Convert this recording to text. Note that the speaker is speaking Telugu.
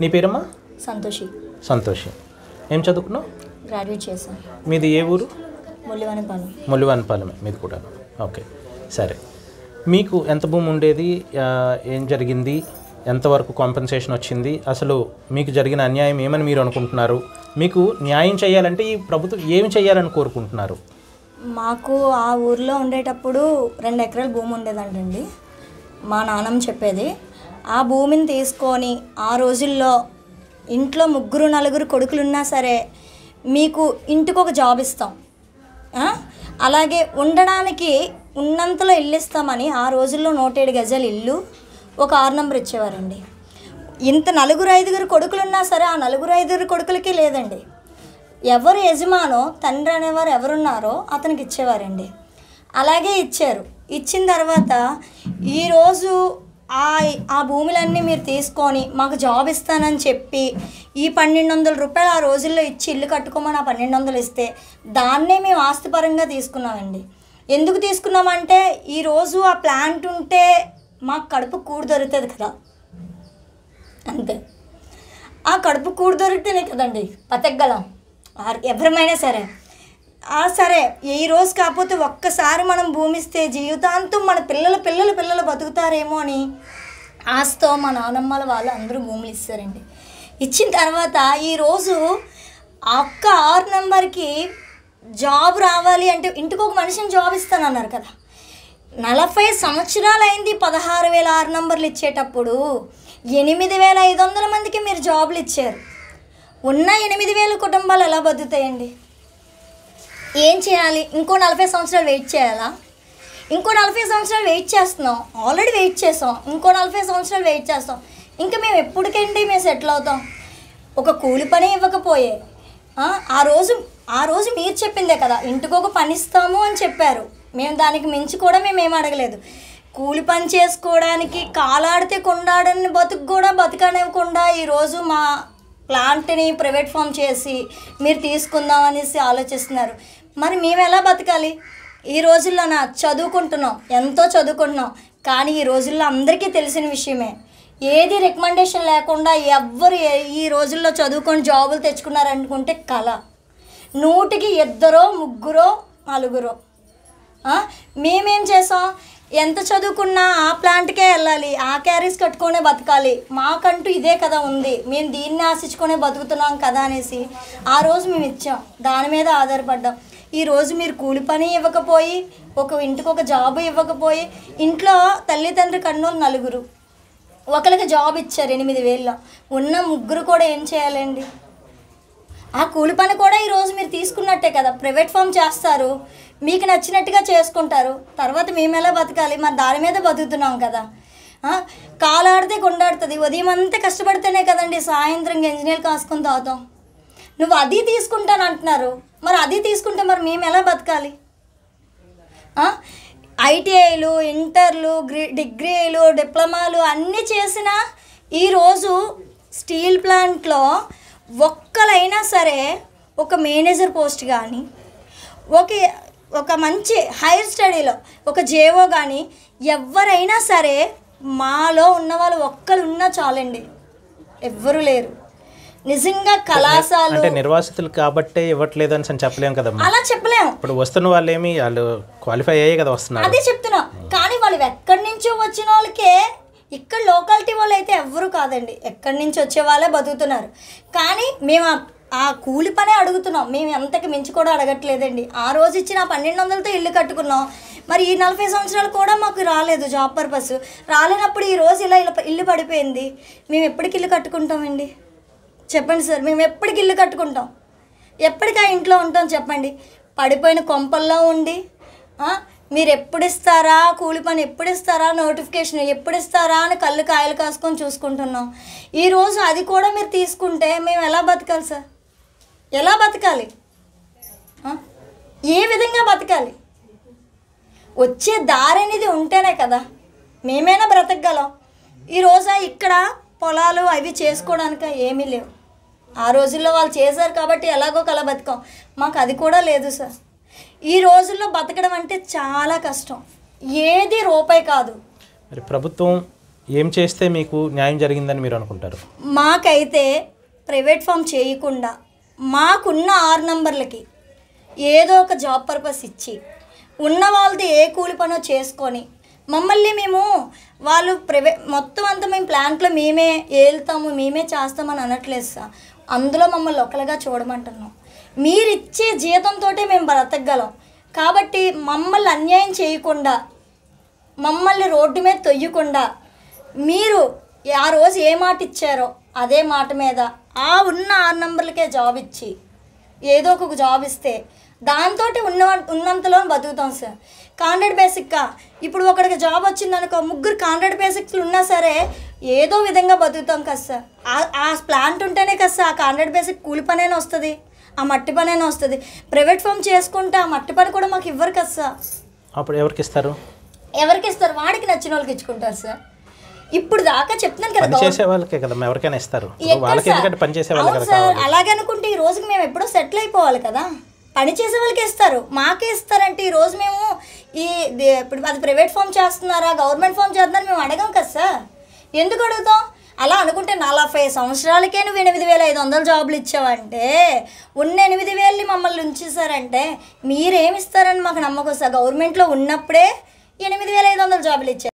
నీ పేరమ్మా సంతోషి సంతోషి ఏం చదువుకున్నావు గ్రాడ్యుయేట్ చేశాను మీది ఏ ఊరు ముల్లివనపాలెం మీది కూడా ఓకే సరే మీకు ఎంత భూమి ఉండేది ఏం జరిగింది ఎంతవరకు కాంపెన్సేషన్ వచ్చింది అసలు మీకు జరిగిన అన్యాయం ఏమని మీరు అనుకుంటున్నారు మీకు న్యాయం చేయాలంటే ఈ ప్రభుత్వం ఏమి చేయాలని కోరుకుంటున్నారు మాకు ఆ ఊర్లో ఉండేటప్పుడు రెండు ఎకరాల భూమి ఉండేదంటండి మా నాన్నమ్మ చెప్పేది ఆ భూమిని తీసుకొని ఆ రోజుల్లో ఇంట్లో ముగ్గురు నలుగురు కొడుకులున్నా సరే మీకు ఇంటికి ఒక జాబ్ ఇస్తాం అలాగే ఉండడానికి ఉన్నంతలో ఇల్లు ఇస్తామని ఆ రోజుల్లో నూటేడు గజాలు ఇల్లు ఒక ఆరు నెంబర్ ఇచ్చేవారండి ఇంత నలుగురు ఐదుగురు కొడుకులున్నా సరే ఆ నలుగురు ఐదుగురు కొడుకులకి లేదండి ఎవరు యజమానో తండ్రి అనేవారు ఎవరున్నారో అతనికి ఇచ్చేవారండి అలాగే ఇచ్చారు ఇచ్చిన తర్వాత ఈరోజు ఆ ఆ భూములన్నీ మీరు తీసుకొని మాకు జాబ్ ఇస్తానని చెప్పి ఈ పన్నెండు వందల రూపాయలు ఆ రోజుల్లో ఇచ్చి ఇల్లు కట్టుకోమని ఆ పన్నెండు వందలు ఇస్తే దాన్నే మేము ఆస్తిపరంగా తీసుకున్నామండి ఎందుకు తీసుకున్నామంటే ఈరోజు ఆ ప్లాంట్ ఉంటే మాకు కడుపు కూడు దొరుకుతుంది కదా అంతే ఆ కడుపు కూడు దొరికితేనే కదండి బతకగలం ఎవరమైనా సరే సరే ఏ రోజు కాకపోతే ఒక్కసారి మనం భూమిస్తే జీవితాంతం మన పిల్లలు పిల్లలు పిల్లలు బతుకుతారేమో అని ఆశతో మా నానమ్మల వాళ్ళు అందరూ భూములు ఇస్తారండి ఇచ్చిన తర్వాత ఈరోజు ఒక్క ఆరు నెంబర్కి జాబ్ రావాలి అంటే ఇంటికి ఒక మనిషిని జాబ్ ఇస్తానన్నారు కదా నలభై సంవత్సరాలు అయింది పదహారు వేల ఆరు నంబర్లు ఇచ్చేటప్పుడు ఎనిమిది వేల ఐదు వందల మందికి మీరు జాబులు ఇచ్చారు ఉన్న ఎనిమిది వేల కుటుంబాలు ఎలా బతుకుతాయండి ఏం చేయాలి ఇంకో నలభై సంవత్సరాలు వెయిట్ చేయాలా ఇంకో నలభై సంవత్సరాలు వెయిట్ చేస్తున్నాం ఆల్రెడీ వెయిట్ చేస్తాం ఇంకో నలభై సంవత్సరాలు వెయిట్ చేస్తాం ఇంకా మేము ఎప్పటికండి మేము సెటిల్ అవుతాం ఒక కూలి పని ఇవ్వకపోయే ఆ రోజు ఆ రోజు మీరు చెప్పిందే కదా ఇంటికి ఒక పని ఇస్తాము అని చెప్పారు మేము దానికి మించి కూడా మేము ఏం అడగలేదు కూలి పని చేసుకోవడానికి కాలాడితే కొండాడని బతుకు కూడా బతకనివ్వకుండా ఈరోజు మా ప్లాంట్ని ప్రైవేట్ ఫామ్ చేసి మీరు తీసుకుందాం అనేసి ఆలోచిస్తున్నారు మరి మేము ఎలా బతకాలి ఈ రోజుల్లో నా చదువుకుంటున్నాం ఎంతో చదువుకుంటున్నాం కానీ ఈ రోజుల్లో అందరికీ తెలిసిన విషయమే ఏది రికమెండేషన్ లేకుండా ఎవ్వరు ఈ రోజుల్లో చదువుకొని జాబులు తెచ్చుకున్నారనుకుంటే కళ నూటికి ఇద్దరో ముగ్గురో నలుగురో మేమేం చేసాం ఎంత చదువుకున్నా ఆ ప్లాంట్కే వెళ్ళాలి ఆ క్యారీస్ కట్టుకునే బతకాలి మాకంటూ ఇదే కదా ఉంది మేము దీన్ని ఆశించుకునే బతుకుతున్నాం కదా అనేసి ఆ రోజు మేము ఇచ్చాం దాని మీద ఆధారపడ్డాం ఈరోజు మీరు కూలి పని ఇవ్వకపోయి ఒక ఇంటికి ఒక జాబు ఇవ్వకపోయి ఇంట్లో తల్లిదండ్రి కన్నోలు నలుగురు ఒకరికి జాబ్ ఇచ్చారు ఎనిమిది వేల ఉన్న ముగ్గురు కూడా ఏం చేయాలండి ఆ కూలి పని కూడా ఈరోజు మీరు తీసుకున్నట్టే కదా ప్రైవేట్ ఫామ్ చేస్తారు మీకు నచ్చినట్టుగా చేసుకుంటారు తర్వాత మేము ఎలా బతకాలి మరి దాని మీద బతుకుతున్నాం కదా కాలాడితే కొండాడుతుంది ఉదయం అంతా కష్టపడితేనే కదండి సాయంత్రం ఇంజనీర్ కాసుకొని తాగుతాం నువ్వు అది తీసుకుంటాను అంటున్నారు మరి అది తీసుకుంటే మరి మేము ఎలా బతకాలి ఐటీఐలు ఇంటర్లు డిగ్రీలు డిప్లొమాలు అన్నీ చేసిన ఈరోజు స్టీల్ ప్లాంట్లో ఒక్కలైనా సరే ఒక మేనేజర్ పోస్ట్ కానీ ఒక ఒక మంచి హైయర్ స్టడీలో ఒక జేఓ కానీ ఎవరైనా సరే మాలో ఉన్న వాళ్ళు ఒక్కరు ఉన్నా చాలండి ఎవ్వరూ లేరు నిజంగా కళాశాల అంటే నిర్వాసితులు కాబట్టే ఇవ్వట్లేదు అని చెప్పలేము కదా అలా చెప్పలేము ఇప్పుడు వస్తున్న వాళ్ళు ఏమి వాళ్ళు క్వాలిఫై అయ్యే కదా వస్తున్నారు అదే చెప్తున్నాం కానీ వాళ్ళు ఎక్కడి నుంచో వచ్చిన వాళ్ళకే ఇక్కడ లోకాలిటీ వాళ్ళు అయితే ఎవరు కాదండి ఎక్కడి నుంచి వచ్చే వాళ్ళే బతుకుతున్నారు కానీ మేము ఆ కూలి పనే అడుగుతున్నాం మేము ఎంతకి మించి కూడా అడగట్లేదండి ఆ రోజు ఇచ్చిన పన్నెండు వందలతో ఇల్లు కట్టుకున్నాం మరి ఈ నలభై సంవత్సరాలు కూడా మాకు రాలేదు జాబ్ పర్పస్ రాలేనప్పుడు ఈ రోజు ఇలా ఇల్లు పడిపోయింది మేము ఎప్పటికి ఇల్లు కట్టుకుంటామండి చెప్పండి సార్ మేము ఎప్పటికి ఇల్లు కట్టుకుంటాం ఎప్పటికా ఇంట్లో ఉంటాం చెప్పండి పడిపోయిన కొంపల్లో ఉండి మీరు ఎప్పుడు ఇస్తారా కూలి పని ఎప్పుడు ఇస్తారా నోటిఫికేషన్ ఎప్పుడు ఇస్తారా అని కళ్ళు కాయలు కాసుకొని చూసుకుంటున్నాం ఈరోజు అది కూడా మీరు తీసుకుంటే మేము ఎలా బతకాలి సార్ ఎలా బతకాలి ఏ విధంగా బతకాలి వచ్చే దారి అనేది ఉంటేనే కదా మేమైనా బ్రతకగలం ఈరోజు ఇక్కడ పొలాలు అవి చేసుకోవడానికి ఏమీ లేవు ఆ రోజుల్లో వాళ్ళు చేశారు కాబట్టి ఎలాగో కల బతికాం మాకు అది కూడా లేదు సార్ ఈ రోజుల్లో బతకడం అంటే చాలా కష్టం ఏది రూపాయి కాదు మరి ప్రభుత్వం ఏం చేస్తే మీకు న్యాయం జరిగిందని మీరు అనుకుంటారు మాకైతే ప్రైవేట్ ఫామ్ చేయకుండా మాకున్న ఆరు నంబర్లకి ఏదో ఒక జాబ్ పర్పస్ ఇచ్చి ఉన్న వాళ్ళది ఏ కూలి పనో చేసుకొని మమ్మల్ని మేము వాళ్ళు ప్రైవే మొత్తం అంతా మేము ప్లాంట్లో మేమే ఏళ్తాము మేమే చేస్తామని అనట్లేదు సార్ అందులో మమ్మల్ని ఒకరిగా చూడమంటున్నాం మీరు ఇచ్చే జీతంతో మేము బ్రతకగలం కాబట్టి మమ్మల్ని అన్యాయం చేయకుండా మమ్మల్ని రోడ్డు మీద తొయ్యకుండా మీరు ఆ రోజు ఏ మాట ఇచ్చారో అదే మాట మీద ఆ ఉన్న ఆరు నెంబర్లకే జాబ్ ఇచ్చి ఏదో ఒక జాబ్ ఇస్తే దాంతో ఉన్న ఉన్నంతలో బతుకుతాం సార్ కాండ్రెడ్ బేసిక్గా ఇప్పుడు ఒకడికి జాబ్ వచ్చిందనుకో ముగ్గురు కాండ్రెడ్ బేసిక్స్ ఉన్నా సరే ఏదో విధంగా బతుకుతాం కదా సార్ ఆ ప్లాంట్ ఉంటేనే కదా సార్ ఆ కాండ్రెడ్ బేసిక్ కూలి పనైనా వస్తుంది ఆ మట్టి పనైనా వస్తుంది ప్రైవేట్ ఫామ్ చేసుకుంటే ఆ మట్టి పని కూడా మాకు ఇవ్వరు కదా సార్ అప్పుడు ఎవరికి ఇస్తారు ఎవరికి ఇస్తారు వాడికి నచ్చిన వాళ్ళకి ఇచ్చుకుంటారు సార్ ఇప్పుడు దాకా చెప్తున్నాను కదా చేసే వాళ్ళకే కదా ఎవరికైనా ఇస్తారు వాళ్ళకి ఎందుకంటే పని చేసే అలాగే అనుకుంటే ఈ రోజుకి మేము ఎప్పుడో సెటిల్ అయిపోవాలి కదా పని చేసే వాళ్ళకి ఇస్తారు మాకే ఇస్తారంటే ఈరోజు మేము ఈ ఇప్పుడు అది ప్రైవేట్ ఫామ్ చేస్తున్నారా గవర్నమెంట్ ఫామ్ చేస్తున్నారా మేము అడగం కదా సార్ ఎందుకు అడుగుతాం అలా అనుకుంటే నలభై సంవత్సరాలకే నువ్వు ఎనిమిది వేల ఐదు వందల జాబులు ఇచ్చావంటే ఉన్న ఎనిమిది వేలని మమ్మల్ని ఉంచేసారంటే మీరేమిస్తారని మాకు నమ్మకం సార్ గవర్నమెంట్లో ఉన్నప్పుడే ఎనిమిది వేల ఐదు వందల జాబులు ఇచ్చారు